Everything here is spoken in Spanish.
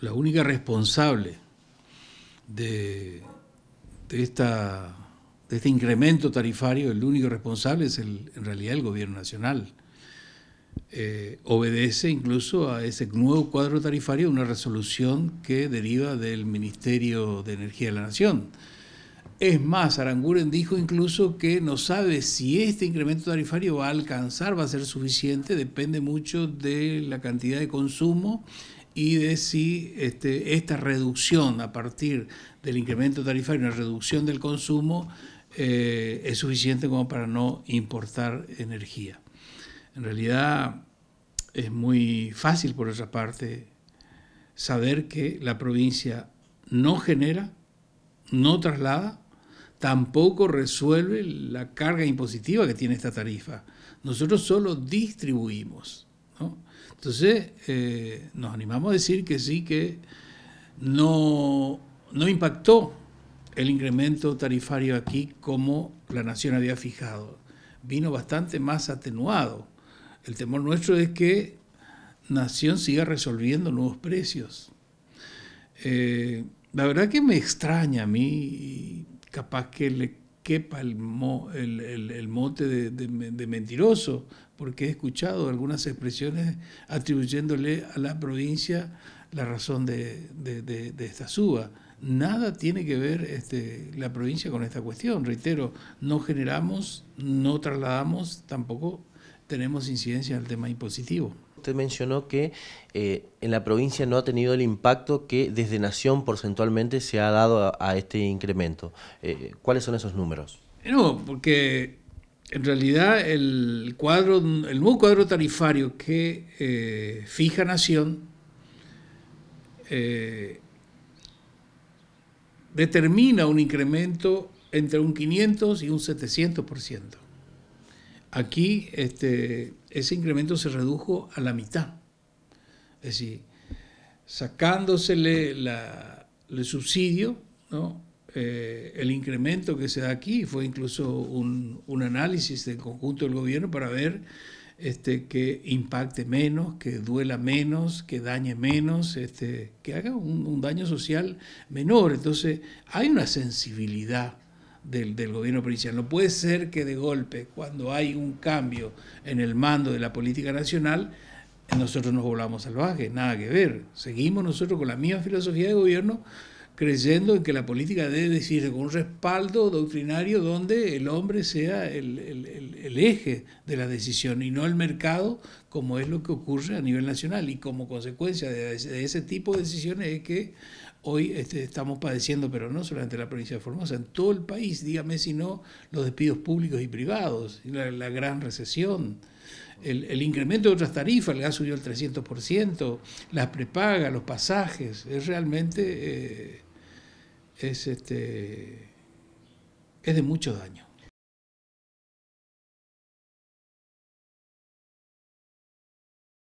la única responsable de, este incremento tarifario, el único responsable es el, en realidad el gobierno nacional. Eh, obedece incluso a ese nuevo cuadro tarifario una resolución que deriva del Ministerio de Energía de la Nación. Es más, Aranguren dijo incluso que no sabe si este incremento tarifario va a alcanzar, va a ser suficiente, depende mucho de la cantidad de consumo y de si este, esta reducción a partir del incremento tarifario, una reducción del consumo, eh, es suficiente como para no importar energía. En realidad es muy fácil, por otra parte, saber que la provincia no genera, no traslada, tampoco resuelve la carga impositiva que tiene esta tarifa. Nosotros solo distribuimos. ¿no? Entonces, eh, nos animamos a decir que sí, que no, no impactó el incremento tarifario aquí como la nación había fijado. Vino bastante más atenuado. El temor nuestro es que Nación siga resolviendo nuevos precios. Eh, la verdad que me extraña a mí, capaz que le quepa el, el, el mote de, mentiroso, porque he escuchado algunas expresiones atribuyéndole a la provincia la razón de, esta suba. Nada tiene que ver este, la provincia con esta cuestión. Reitero, no generamos, no trasladamos, tampoco tenemos incidencia en el tema impositivo. Usted mencionó que eh, en la provincia no ha tenido el impacto que desde Nación porcentualmente se ha dado a, este incremento. Eh, ¿Cuáles son esos números? Eh, no, porque en realidad el cuadro, el nuevo cuadro tarifario que fija Nación determina un incremento entre un 500 y un 700%. Aquí este, ese incremento se redujo a la mitad. Es decir, sacándosele el subsidio, eh, el incremento que se da aquí fue incluso un, análisis del conjunto del gobierno para ver este, que impacte menos, que duela menos, que dañe menos, este, que haga un daño social menor. Entonces hay una sensibilidad del, del, gobierno provincial. No puede ser que de golpe, cuando hay un cambio en el mando de la política nacional, nosotros nos volvamos salvajes, nada que ver. Seguimos nosotros con la misma filosofía de gobierno creyendo en que la política debe decirse con un respaldo doctrinario donde el hombre sea el, eje de la decisión y no el mercado, como es lo que ocurre a nivel nacional. Y como consecuencia de, ese tipo de decisiones es que hoy este, estamos padeciendo, pero no solamente en la provincia de Formosa, en todo el país, dígame si no, los despidos públicos y privados, la, gran recesión. El, incremento de otras tarifas, el gas subió al 300%, las prepagas, los pasajes, es realmente eh, es, este, es de mucho daño.